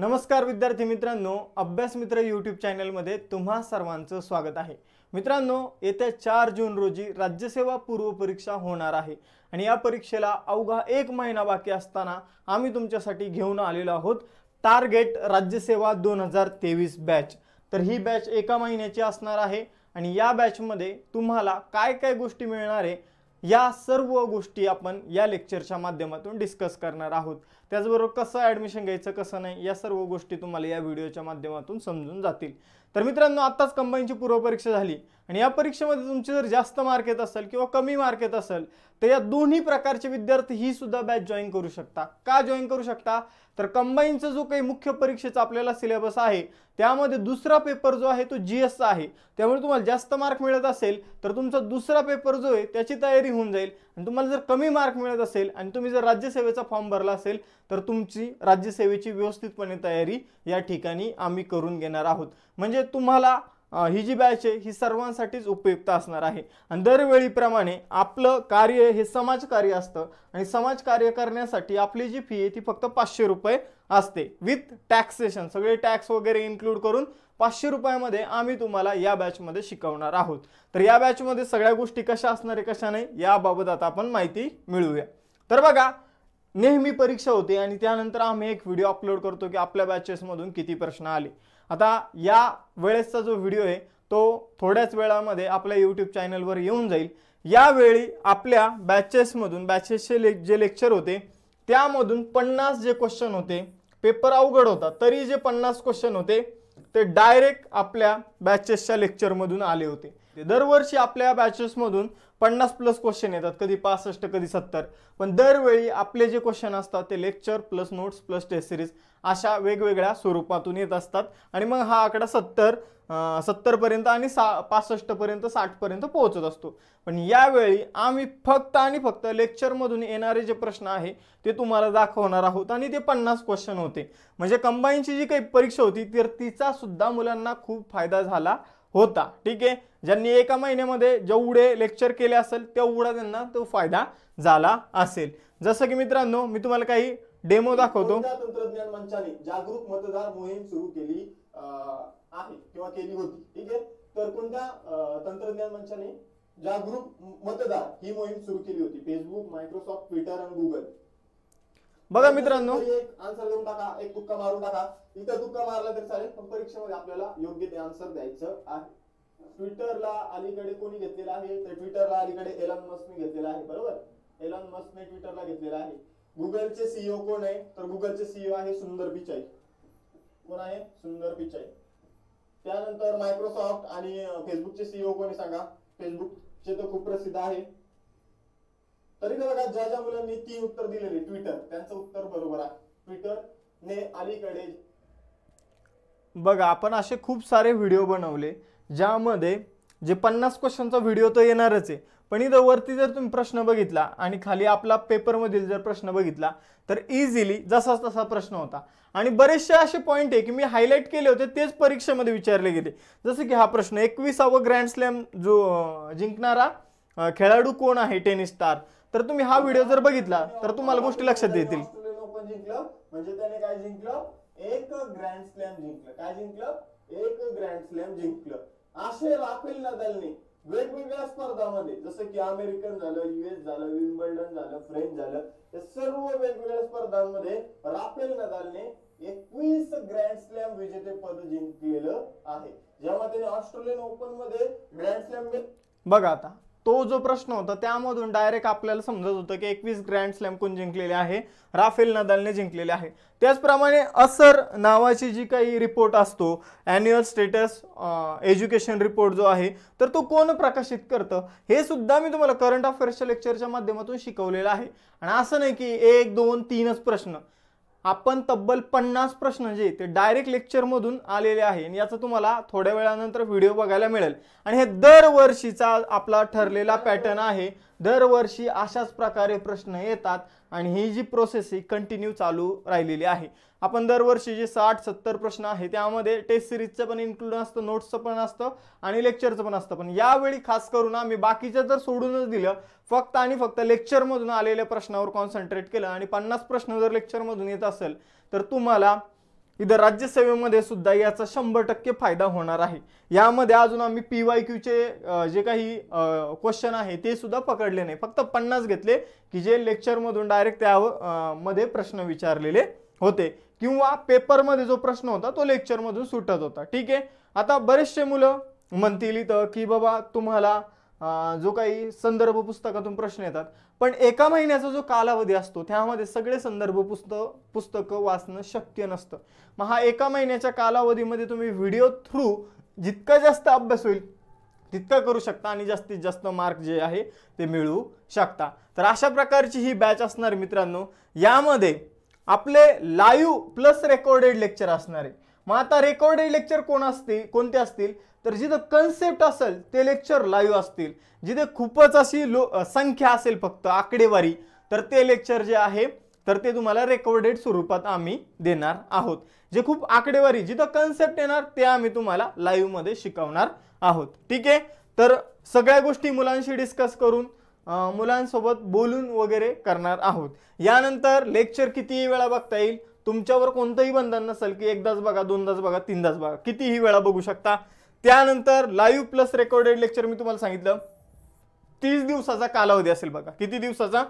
नमस्कार विद्यार्थी मित्रांनो अभ्यास मित्र यूट्यूब चॅनलमध्ये तुम्हा सर्वांचं स्वागत आहे मित्रांनो येत्या चार जून रोजी राज्यसेवा पूर्व परीक्षा होणार आहे आणि या परीक्षेला अवघा एक महिना बाकी असताना आम्ही तुमच्यासाठी घेऊन आलेलो आहोत टार्गेट राज्यसेवा दोन हजार तेवीस बॅच तर ही बॅच एका महिन्याची असणार आहे आणि या बॅचमध्ये तुम्हाला काय काय गोष्टी मिळणार आहे या सर्व गोष्टी आपण या लेक्चरच्या माध्यमातून डिस्कस करणार आहोत त्याचबरोबर कसं ॲडमिशन घ्यायचं कसं नाही या सर्व गोष्टी तुम्हाला या व्हिडिओच्या माध्यमातून समजून जातील तर मित्रांनो आत्ताच कंबाईनची पूर्वपरीक्षा झाली आणि या परीक्षेमध्ये तुमचे जर जास्त मार्क येत असेल किंवा कमी मार्क येत असेल तर या दोन्ही प्रकारचे विद्यार्थी ही सुद्धा बॅच जॉईन करू शकता का जॉईन करू शकता तर कंबाईनचा जो काही मुख्य परीक्षेचा आपल्याला सिलेबस आहे त्यामध्ये दुसरा पेपर जो आहे तो जी एसचा आहे त्यामुळे तुम्हाला जास्त मार्क मिळत असेल तर तुमचा दुसरा पेपर जो आहे त्याची तयारी होऊन जाईल आणि तुम्हाला जर कमी मार्क मिळत असेल आणि तुम्ही जर राज्यसेवेचा फॉर्म भरला असेल तर तुमची राज्यसेवेची व्यवस्थितपणे तयारी या ठिकाणी आम्ही करून घेणार आहोत म्हणजे तुम्हाला ही जी बॅच आहे ही सर्वांसाठीच उपयुक्त असणार आहे आणि दरवेळीप्रमाणे आपलं कार्य हे समाजकार्य असतं आणि समाजकार्य करण्यासाठी आपली जी फी आहे ती फक्त पाचशे रुपये असते विथ टॅक्सेशन सगळे टॅक्स वगैरे इन्क्लूड करून पाचशे रुपयामध्ये आम्ही तुम्हाला या बॅचमध्ये शिकवणार आहोत तर या बॅचमध्ये सगळ्या गोष्टी कशा असणार आहे कशा नाही याबाबत आता आपण माहिती मिळवूया तर बघा नेहमी परीक्षा होते आणि त्यानंतर आम्ही एक व्हिडिओ अपलोड करतो की आपल्या बॅचेसमधून किती प्रश्न आले आता या वेळेसचा जो व्हिडिओ आहे तो थोड्याच वेळामध्ये आपल्या यूट्यूब चॅनलवर येऊन जाईल यावेळी आपल्या बॅचेसमधून बॅचेसचे ले जे लेक्चर होते त्यामधून पन्नास जे क्वेश्चन होते पेपर अवघड होता तरी जे पन्नास क्वेश्चन होते ते डायरेक्ट आपल्या बॅचेसच्या लेक्चरमधून आले होते ते दरवर्षी आपल्या बॅचेसमधून पन्नास प्लस क्वेश्चन येतात कधी पासष्ट कधी सत्तर पण दरवेळी आपले जे क्वेश्चन असतात ते lecture plus notes plus test series अशा वेगवेगळ्या स्वरूपातून येत असतात आणि मग हा आकडा सत्तर सत्तरपर्यंत आणि सा पासष्टपर्यंत साठपर्यंत पोहोचत असतो पण यावेळी आम्ही फक्त आणि फक्त लेक्चरमधून येणारे जे प्रश्न आहे ते तुम्हाला दाखवणार आहोत आणि ते पन्नास क्वेश्चन होते म्हणजे कंबाईनची जी काही परीक्षा होती तर तिचा सुद्धा मुलांना खूप फायदा झाला होता ठीक आहे ज्यांनी एका महिन्यामध्ये जेवढे लेक्चर केले असेल तेवढा त्यांना तो फायदा झाला असेल जसं की मित्रांनो मी तुम्हाला काही डेमो दाखवतो तंत्रज्ञान मंचाने जागरूक मतदार मोहीम सुरू केली आहे किंवा केली होती ठीक आहे तर कोणत्या तंत्रज्ञान मंचाने जागरूक मतदार ही मोहीम सुरू केली होती फेसबुक मायक्रोसॉफ्ट ट्विटर आणि गुगल बघा मित्रांनो एक आन्सर देऊन टाका एक तुक्का मारून टाका इथं तुक्का मारला तरी चालेल पण परीक्षेमध्ये आपल्याला योग्य ते आन्सर द्यायचं आहे ट्विटरला अलीकडे कोणी घेतलेला आहे तर ट्विटरला अलीकडे एलन मस्कने घेतलेला आहे बरोबर एलन मस्कने ट्विटरला घेतलेला आहे गुगलचे सीईओ e कोण आहे तर गुगलचे सीईओ e आहे सुंदर पिचाई कोण आहे सुंदर पिचाई त्यानंतर मायक्रोसॉफ्ट आणि फेसबुकचे सीईओ कोणी सांगा फेसबुकचे तर खूप प्रसिद्ध आहे तरी बघा ज्या ज्या मुलांनी ती उत्तर दिलेले ट्विटर त्यांचं उत्तर बरोबर आहे ट्विटर ने अलीकडे बघा आपण असे खूप सारे व्हिडिओ बनवले ज्यामध्ये जे पन्नास क्वेश्चनचा व्हिडिओ तर येणारच आहे पण इथं वरती जर तुम्ही प्रश्न बघितला आणि खाली आपला पेपरमधील जर प्रश्न बघितला तर इझिली जसा तसा प्रश्न होता आणि बरेचसे असे पॉईंट आहे की मी हायलाईट केले होते तेच परीक्षेमध्ये विचारले गेले जसं की हा प्रश्न एकवीसावं ग्रँड स्लॅम जो जिंकणारा खेळाडू कोण आहे टेनिस स्टार तर तुम्ही हा व्हिडिओ जर बघितला तर तुम्हाला गोष्टी लक्षात येतील म्हणजे एक काय एक ग्रँड स्लॅम जिंकलं असे राफेल नदालने वेगवेगळ्या स्पर्धामध्ये जसं की अमेरिकन झालं युएस झालं विम्बल्डन झालं फ्रेंच झालं या सर्व वेगवेगळ्या स्पर्धांमध्ये राफेल नदालने एकवीस ग्रँड स्लॅम विजेते पद जिंकलेलं आहे ज्यामध्ये ऑस्ट्रेलियन ओपन मध्ये ग्रँड स्लॅम बघा आता तो जो प्रश्न होता त्यामधून डायरेक्ट आपल्याला समजत होतं की एकवीस ग्रँड स्लॅम कोण जिंकलेले आहे राफेल नदालने जिंकलेले आहे त्याचप्रमाणे असर नावाची जी काही रिपोर्ट असतो ॲन्युअल स्टेटस एज्युकेशन रिपोर्ट जो आहे तर तो कोण प्रकाशित करतं हे सुद्धा मी तुम्हाला करंट अफेअर्सच्या लेक्चरच्या माध्यमातून शिकवलेलं आहे आणि असं नाही की एक दोन तीनच प्रश्न आपण तब्बल पन्नास प्रश्न जे ते डायरेक्ट लेक्चरमधून आलेले आहे आणि याचा तुम्हाला थोड्या वेळानंतर व्हिडिओ बघायला मिळेल आणि हे दरवर्षीचा आपला ठरलेला पॅटर्न आहे दरवर्षी अशाच प्रकारे प्रश्न येतात आणि ही जी प्रोसेस ही कंटिन्यू चालू राहिलेली आहे आपण दरवर्षी जे साठ सत्तर प्रश्न आहे त्यामध्ये टेस्ट सिरीजचं पण इन्क्लूड असतं नोट्सचं पण असतं आणि लेक्चरचं पण असतं पण यावेळी खास करून आम्ही बाकीचं तर सोडूनच दिलं फक्त आणि फक्त लेक्चरमधून आलेल्या प्रश्नावर कॉन्सन्ट्रेट केलं आणि पन्नास प्रश्न जर लेक्चरमधून येत असेल तर तुम्हाला इथं राज्यसेवेमध्ये सुद्धा याचा शंभर टक्के फायदा होणार आहे यामध्ये अजून आम्ही पी वाय चे जे काही क्वेश्चन आहे ते सुद्धा पकडले नाही फक्त पन्नास घेतले की जे लेक्चरमधून डायरेक्ट त्या मध्ये प्रश्न विचारलेले होते किंवा पेपरमध्ये जो प्रश्न होता तो लेक्चरमधून सुटत होता ठीक आहे आता बरेचसे मुलं म्हणतील इथं की बाबा तुम्हाला जो काही संदर्भ पुस्तकातून प्रश्न येतात पण एका महिन्याचा जो कालावधी असतो त्यामध्ये सगळे संदर्भ पुस्तक पुस्तकं वाचणं शक्य नसतं मग हा एका महिन्याच्या कालावधीमध्ये तुम्ही व्हिडिओ थ्रू जितका जास्त अभ्यास होईल तितका करू शकता आणि जास्तीत जास्त मार्क जे आहे ते मिळवू शकता तर अशा प्रकारची ही बॅच असणार मित्रांनो यामध्ये आपले लाईव्ह प्लस रेकॉर्डेड लेक्चर असणार आहे मग आता रेकॉर्डेड लेक्चर कोण असतील कोणते असतील तर जिथं कन्सेप्ट असेल ते लेक्चर लाईव्ह असतील जिथे खूपच अशी लो संख्या असेल फक्त आकडेवारी तर ते लेक्चर जे आहे तर ते तुम्हाला रेकॉर्डेड स्वरूपात आम्ही देणार आहोत जे खूप आकडेवारी जिथं कन्सेप्ट येणार ते आम्ही तुम्हाला मध्ये शिकवणार आहोत ठीक आहे तर सगळ्या गोष्टी मुलांशी डिस्कस करून मुलांसोबत बोलून वगैरे करणार आहोत यानंतर लेक्चर कितीही वेळा बघता येईल तुमच्यावर कोणतंही बंधन नसेल की एकदाच बघा दोनदाच बघा तीनदाच बघा कितीही वेळा बघू शकता त्यानंतर लाईव्ह प्लस रेकॉर्डेड लेक्चर मी तुम्हाला सांगितलं तीस दिवसाचा कालावधी असेल बघा किती दिवसाचा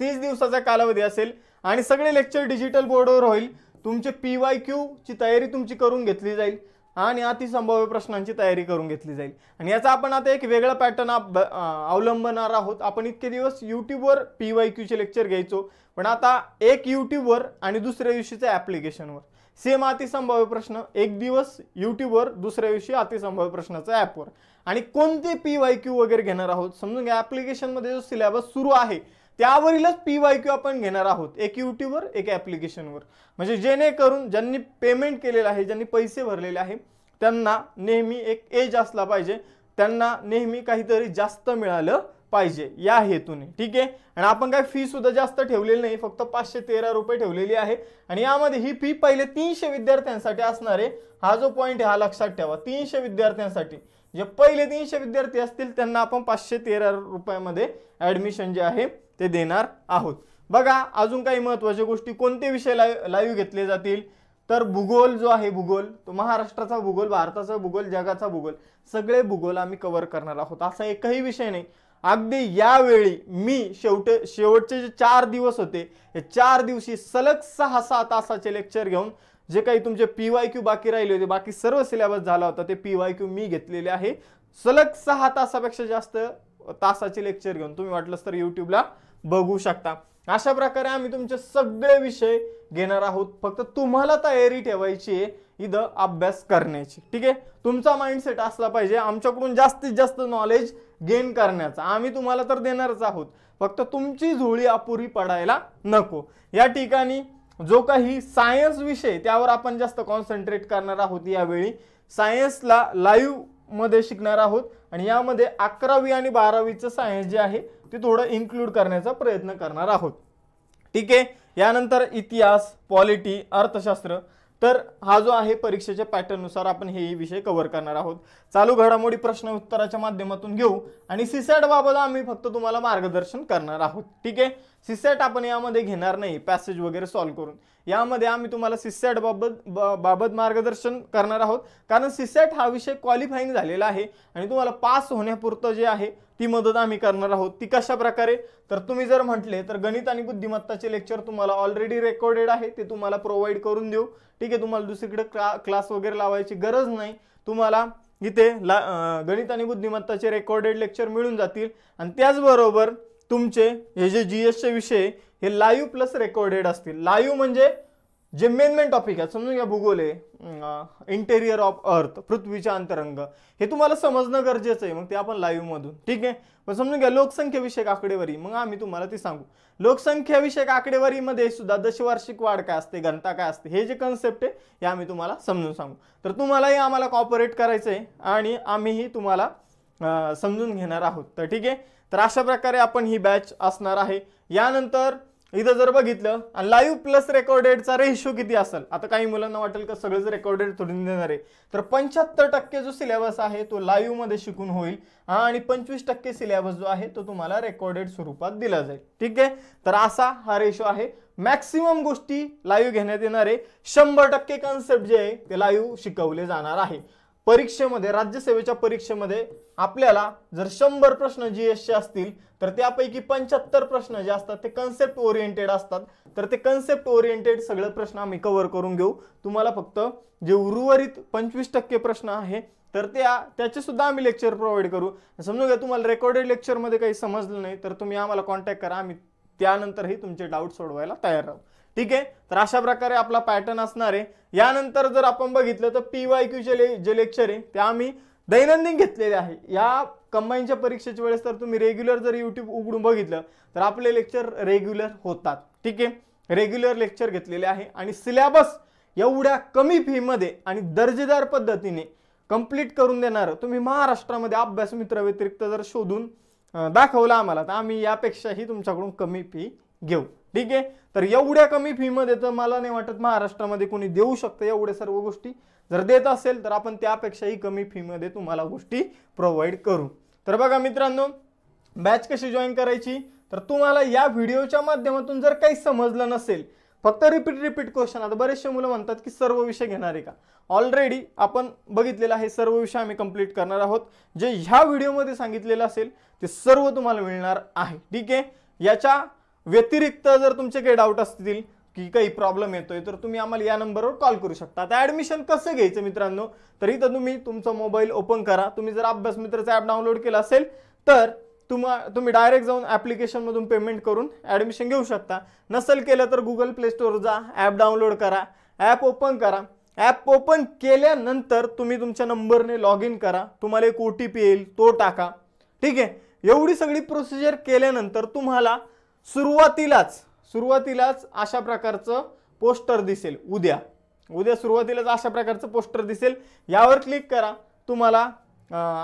तीस दिवसाचा कालावधी असेल आणि सगळे लेक्चर डिजिटल बोर्डवर होईल तुमचे पी वाय क्यूची तयारी तुमची करून घेतली जाईल आणि अतिसंभाव्य प्रश्नांची तयारी करून घेतली जाईल आणि याचा आपण आता एक वेगळा पॅटर्न अवलंबणार आहोत आपण इतके दिवस यूट्यूबवर पी वाय क्यूचे लेक्चर घ्यायचो पण आता एक यूट्यूबवर आणि दुसऱ्या दिवशीच्या ॲप्लिकेशनवर सेम अतिसंभाव्य प्रश्न एक दिवस यूट्यूबवर दुसऱ्या दिवशी अतिसंभाव्य प्रश्नाचा ॲपवर आणि कोणते पी क्यू वगैरे घेणार आहोत समजून घ्या ॲप्लिकेशनमध्ये जो सिलेबस सुरू आहे त्यावरीलच पी वाय क्यू आपण घेणार आहोत एक युट्यूबवर एक ॲप्लिकेशनवर म्हणजे जेणेकरून ज्यांनी पेमेंट केलेलं आहे ज्यांनी पैसे भरलेले आहे त्यांना नेहमी एक एज असला पाहिजे त्यांना नेहमी काहीतरी जास्त मिळालं पाहिजे या हेतूने ठीक आहे आणि आपण काय फी सुद्धा जास्त ठेवलेली नाही फक्त पाचशे तेरा रुपये ठेवलेली आहे आणि यामध्ये ही फी पहिले तीनशे विद्यार्थ्यांसाठी असणारे हा जो पॉईंट आहे हा लक्षात ठेवा तीनशे विद्यार्थ्यांसाठी जे पहिले तीनशे विद्यार्थी असतील त्यांना आपण पाचशे तेरा रुपयामध्ये ॲडमिशन जे आहे ते देणार आहोत बघा अजून काही महत्त्वाच्या गोष्टी कोणते विषय लाईव लाईव्ह घेतले जातील तर भूगोल जो आहे भूगोल तो महाराष्ट्राचा भूगोल भारताचा भूगोल जगाचा भूगोल सगळे भूगोल आम्ही कव्हर करणार आहोत असा एकही विषय नाही अगदी यावेळी मी शेवट शेवटचे जे चार दिवस होते हे चार दिवशी सलग सहा सहा तासाचे लेक्चर घेऊन जे काही तुमचे पी वाय क्यू बाकी राहिले होते बाकी सर्व सिलेबस झाला होता ते पी वाय क्यू मी घेतलेले आहे सलग सहा तासापेक्षा जास्त तासाचे लेक्चर घेऊन तुम्ही वाटलंच तर यूट्यूबला बघू शकता अशा प्रकारे आम्ही तुमचे सगळे विषय घेणार आहोत फक्त तुम्हाला तयारी ठेवायची आहे इथं अभ्यास करण्याची ठीक आहे तुमचा माइंडसेट असला पाहिजे आमच्याकडून जास्तीत जास्त नॉलेज गेन करण्याचा आम्ही तुम्हाला तर देणारच आहोत फक्त तुमची झोळी अपुरी पडायला नको या ठिकाणी जो काही सायन्स विषय त्यावर आपण जास्त कॉन्सन्ट्रेट करणार आहोत यावेळी सायन्सला मध्ये शिकणार आहोत आणि यामध्ये अकरावी आणि बारावीचं सायन्स जे आहे ते थोडं इन्क्लूड करण्याचा प्रयत्न करणार आहोत ठीक आहे यानंतर इतिहास पॉलिटी अर्थशास्त्र तर हा जो आहे परीक्षेच्या पॅटर्ननुसार आपण हे विषय कव्हर करणार आहोत चालू घडामोडी प्रश्न उत्तराच्या माध्यमातून घेऊ आणि सीसॅट बाबत आम्ही फक्त तुम्हाला मार्गदर्शन करणार आहोत ठीक आहे सीसॅट आपण यामध्ये घेणार नाही पॅसेज वगैरे सॉल्व्ह करून यामध्ये आम्ही तुम्हाला सीसॅट बाबत बाबत मार्गदर्शन करणार आहोत कारण सीसॅट हा विषय क्वालिफाईंग झालेला आहे आणि तुम्हाला पास होण्यापुरतं जे आहे ती मदत आम्ही करणार आहोत ती कशा प्रकारे तर तुम्ही जर म्हटले तर गणित आणि बुद्धिमत्ताचे लेक्चर तुम्हाला ऑलरेडी रेकॉर्डेड आहे ते तुम्हाला प्रोव्हाइड करून देऊ ठीक आहे तुम्हाला दुसरीकडे क्ला क्लास वगैरे लावायची गरज नाही तुम्हाला इथे ला गणित आणि बुद्धिमत्ताचे रेकॉर्डेड लेक्चर मिळून जातील आणि त्याचबरोबर तुमचे हे जे जी एसचे विषय हे लाईव्ह प्लस रेकॉर्डेड असतील लाईव्ह म्हणजे जे मेन मेन टॉपिक आहेत समजून घ्या भूगोल आहे इंटेरियर ऑफ अर्थ पृथ्वीच्या अंतरंग हे तुम्हाला समजणं गरजेचं आहे मग ते आपण लाईव्हमधून ठीक आहे मग समजून घ्या लोकसंख्याविषयक आकडेवारी मग आम्ही तुम्हाला ती सांगू लोकसंख्याविषयक आकडेवारीमध्ये सुद्धा दशवार्षिक वाढ काय असते घनता काय असते हे जे कन्सेप्ट आहे हे आम्ही तुम्हाला समजून सांगू तर तुम्हालाही आम्हाला कॉपरेट करायचं आहे आणि आम्हीही तुम्हाला समजून घेणार आहोत तर ठीक आहे तर अशा प्रकारे आपण ही बॅच असणार आहे यानंतर इथं जर बघितलं आणि लाईव्ह प्लस रेकॉर्डेडचा रेशो किती असेल आता काही मुलांना वाटेल का सगळंच रेकॉर्डेड थोडून देणार आहे तर पंच्याहत्तर टक्के जो सिलेबस आहे तो मध्ये शिकून होईल आणि पंचवीस टक्के सिलेबस जो आहे तो तुम्हाला रेकॉर्डेड स्वरूपात दिला जाईल ठीक आहे तर असा हा रेशो आहे मॅक्सिमम गोष्टी लाईव्ह घेण्यात येणार आहे शंभर टक्के कॉन्सेप्ट जे आहे ते लाईव्ह शिकवले जाणार आहे परीक्षेमध्ये राज्यसेवेच्या परीक्षेमध्ये आपल्याला जर शंभर प्रश्न जी चे असतील तर त्यापैकी पंच्याहत्तर प्रश्न जे असतात ते कन्सेप्ट ओरिएंटेड असतात तर ते कन्सेप्ट ओरिएंटेड सगळे प्रश्न आम्ही कव्हर करून घेऊ तुम्हाला फक्त जे उर्वरित पंचवीस टक्के प्रश्न आहे तर त्या त्याचे सुद्धा आम्ही लेक्चर प्रोव्हाइड करू समजू घ्या तुम्हाला रेकॉर्डेड लेक्चरमध्ये काही समजलं नाही तर तुम्ही आम्हाला कॉन्टॅक्ट करा आम्ही त्यानंतरही तुमचे डाऊट सोडवायला तयार राहू ठीक आहे तर अशा प्रकारे आपला पॅटर्न असणार आहे यानंतर जर आपण बघितलं तर पी वाय क्यूचे ले जे लेक्चर आहे ते आम्ही दैनंदिन घेतलेले आहे या कंबाईनच्या परीक्षेच्या वेळेस तर तुम्ही रेग्युलर जर यूट्यूब उघडून बघितलं तर आपले लेक्चर रेग्युलर होतात ठीक आहे रेग्युलर लेक्चर घेतलेले आहे आणि सिलेबस एवढ्या कमी फीमध्ये आणि दर्जेदार पद्धतीने कंप्लीट करून देणारं तुम्ही महाराष्ट्रामध्ये अभ्यास मित्र व्यतिरिक्त जर शोधून दाखवलं आम्हाला तर आम्ही यापेक्षाही तुमच्याकडून कमी फी घेऊ ठीक आहे तर एवढ्या कमी फीमध्ये तर मला नाही वाटत महाराष्ट्रामध्ये कोणी देऊ शकतं एवढ्या सर्व गोष्टी जर देत असेल तर आपण त्यापेक्षाही कमी फीमध्ये तुम्हाला गोष्टी प्रोव्हाइड करू तर बघा मित्रांनो बॅच कशी जॉईन करायची तर तुम्हाला या व्हिडिओच्या माध्यमातून जर काही समजलं नसेल फक्त रिपीट रिपीट क्वेश्चन आता बरेचसे मुलं म्हणतात की सर्व विषय घेणार आहे का ऑलरेडी आपण बघितलेला आहे सर्व विषय आम्ही कंप्लीट करणार आहोत जे ह्या व्हिडिओमध्ये सांगितलेलं असेल ते सर्व तुम्हाला मिळणार आहे ठीक आहे याच्या व्यतिरिक्त जर तुमचे काही डाऊट असतील की काही प्रॉब्लेम येतोय तर तुम्ही आम्हाला या नंबरवर कॉल करू शकता आता ॲडमिशन कसं घ्यायचं मित्रांनो तर इथं तुम्ही तुमचा मोबाईल ओपन करा तुम्ही जर अभ्यास मित्राचा ॲप डाउनलोड केला असेल तर तुम्हा तुम्ही डायरेक्ट जाऊन ॲप्लिकेशनमधून पेमेंट करून ॲडमिशन घेऊ शकता नसेल केलं तर गुगल प्ले स्टोअर जा ॲप डाउनलोड करा ॲप ओपन करा ॲप ओपन केल्यानंतर तुम्ही तुमच्या नंबरने लॉग इन करा तुम्हाला एक ओ टी पी येईल तो टाका ठीक आहे एवढी सगळी प्रोसिजर केल्यानंतर तुम्हाला सुरुवातीलाच सुरुवातीलाच अशा प्रकारचं पोस्टर दिसेल उद्या उद्या सुरुवातीलाच अशा प्रकारचं पोस्टर दिसेल यावर क्लिक करा तुम्हाला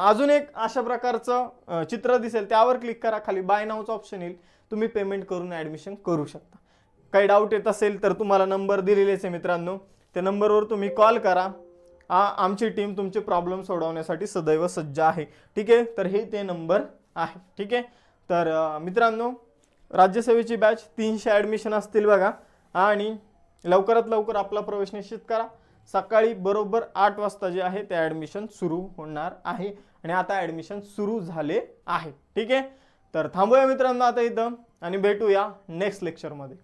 अजून एक अशा प्रकारचं चित्र दिसेल त्यावर क्लिक करा खाली बाय नावचं ऑप्शन येईल तुम्ही पेमेंट करून ॲडमिशन करू शकता काही डाऊट येत असेल तर तुम्हाला नंबर दिलेलेच आहे मित्रांनो त्या नंबरवर तुम्ही कॉल करा आ आमची टीम तुमचे प्रॉब्लेम सोडवण्यासाठी सदैव सज्ज आहे ठीक आहे तर हे ते नंबर आहे ठीक आहे तर मित्रांनो राज्यसेवेची बॅच तीनशे ॲडमिशन असतील बघा आणि लवकरात लवकर आपला प्रवेश निश्चित करा सकाळी बरोबर आठ वाजता जे आहे ते ॲडमिशन सुरू होणार आहे आणि आता ॲडमिशन सुरू झाले आहे ठीक आहे तर थांबूया मित्रांनो आता इथं आणि भेटूया नेक्स्ट लेक्चरमध्ये